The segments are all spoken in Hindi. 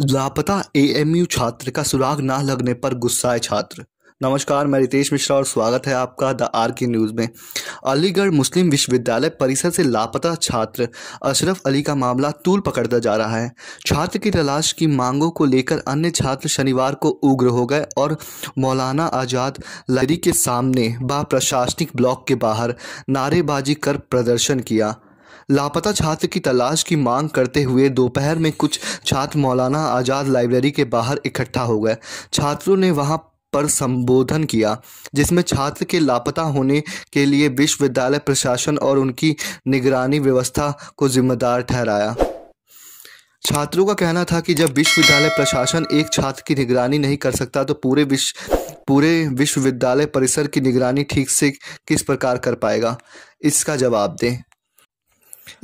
लापता एएमयू छात्र का सुराग ना लगने पर गुस्साए छात्र नमस्कार मैं रितेश मिश्रा और स्वागत है आपका द आर के न्यूज़ में अलीगढ़ मुस्लिम विश्वविद्यालय परिसर से लापता छात्र अशरफ अली का मामला तूल पकड़ता जा रहा है छात्र की तलाश की मांगों को लेकर अन्य छात्र शनिवार को उग्र हो गए और मौलाना आज़ाद लाइब्रेरी के सामने व प्रशासनिक ब्लॉक के बाहर नारेबाजी कर प्रदर्शन किया लापता छात्र की तलाश की मांग करते हुए दोपहर में कुछ छात्र मौलाना आज़ाद लाइब्रेरी के बाहर इकट्ठा हो गए छात्रों ने वहां पर संबोधन किया जिसमें छात्र के लापता होने के लिए विश्वविद्यालय प्रशासन और उनकी निगरानी व्यवस्था को जिम्मेदार ठहराया छात्रों का कहना था कि जब विश्वविद्यालय प्रशासन एक छात्र की निगरानी नहीं कर सकता तो पूरे विश्व पूरे विश्वविद्यालय परिसर की निगरानी ठीक से किस प्रकार कर पाएगा इसका जवाब दें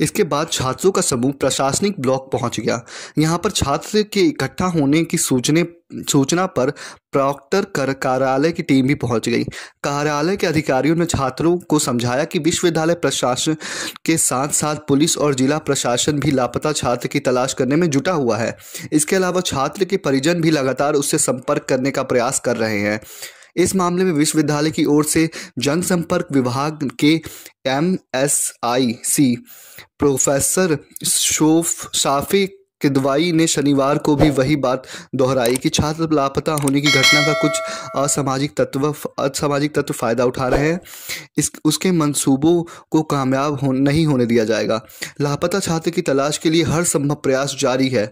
इसके बाद छात्रों का समूह प्रशासनिक ब्लॉक पहुंच गया यहाँ पर छात्र के इकट्ठा होने की सूचने सूचना पर प्रॉक्टर कर कार्यालय की टीम भी पहुंच गई कार्यालय के अधिकारियों ने छात्रों को समझाया कि विश्वविद्यालय प्रशासन के साथ साथ पुलिस और जिला प्रशासन भी लापता छात्र की तलाश करने में जुटा हुआ है इसके अलावा छात्र के परिजन भी लगातार उससे संपर्क करने का प्रयास कर रहे हैं इस मामले में विश्वविद्यालय की ओर से जनसंपर्क विभाग के M S I C professor शोफ शाफी किदवाई ने शनिवार को भी वही बात दोहराई कि छात्र लापता होने की घटना का कुछ असामाजिक तत्व असामाजिक तत्व फ़ायदा उठा रहे हैं इस उसके मंसूबों को कामयाब हो नहीं होने दिया जाएगा लापता छात्र की तलाश के लिए हर संभव प्रयास जारी है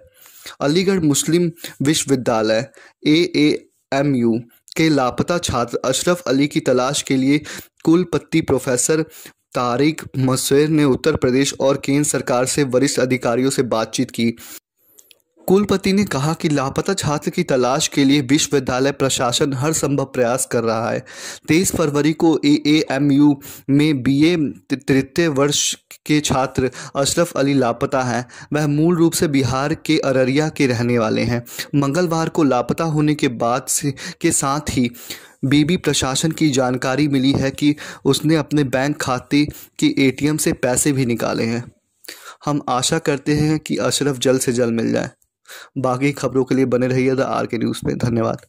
अलीगढ़ मुस्लिम विश्वविद्यालय ए ए एम यू के लापता छात्र अशरफ अली की तलाश के लिए कुलपति प्रोफेसर तारिक मसैर ने उत्तर प्रदेश और केंद्र सरकार से वरिष्ठ अधिकारियों से बातचीत की कुलपति ने कहा कि लापता छात्र की तलाश के लिए विश्वविद्यालय प्रशासन हर संभव प्रयास कर रहा है तेईस फरवरी को ए ए एम यू में बी ए तृतीय वर्ष के छात्र अशरफ अली लापता हैं वह मूल रूप से बिहार के अररिया के रहने वाले हैं मंगलवार को लापता होने के बाद से के साथ ही बीबी प्रशासन की जानकारी मिली है कि उसने अपने बैंक खाते के एटीएम से पैसे भी निकाले हैं हम आशा करते हैं कि अशरफ जल्द से जल्द मिल जाए बाकी खबरों के लिए बने रहिए द आर के न्यूज़ में धन्यवाद